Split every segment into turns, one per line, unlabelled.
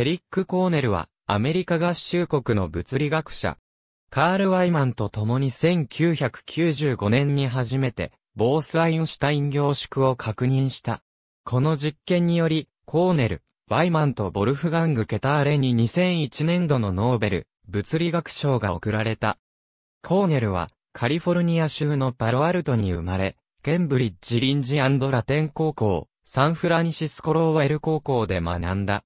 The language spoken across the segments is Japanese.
エリック・コーネルは、アメリカ合衆国の物理学者。カール・ワイマンと共に1995年に初めて、ボース・アインシュタイン凝縮を確認した。この実験により、コーネル、ワイマンとボルフガング・ケターレに2001年度のノーベル、物理学賞が贈られた。コーネルは、カリフォルニア州のパロアルトに生まれ、ケンブリッジ・リンジラテン高校、サンフランシスコ・ローワェル高校で学んだ。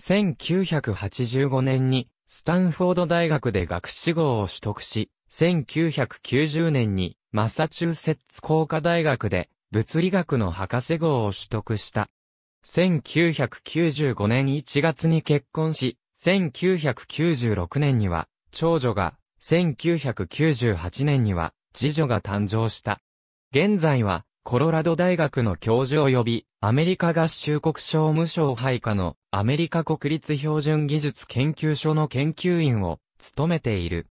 1985年にスタンフォード大学で学士号を取得し、1990年にマサチューセッツ工科大学で物理学の博士号を取得した。1995年1月に結婚し、1996年には長女が、1998年には次女が誕生した。現在はコロラド大学の教授及び、アメリカ合衆国商務省配下のアメリカ国立標準技術研究所の研究員を務めている。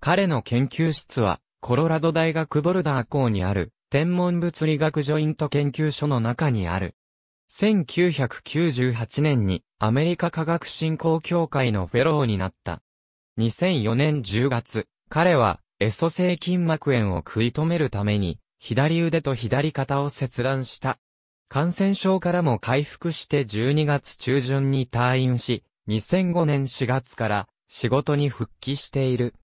彼の研究室は、コロラド大学ボルダー校にある、天文物理学ジョイント研究所の中にある。1998年にアメリカ科学振興協会のフェローになった。2004年10月、彼はエソ性筋膜炎を食い止めるために左腕と左肩を切断した。感染症からも回復して12月中旬に退院し、2005年4月から仕事に復帰している。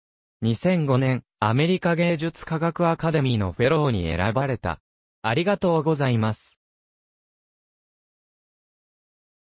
2005年、アメリカ芸術科学アカデミーのフェローに選ばれた。ありがとうございます。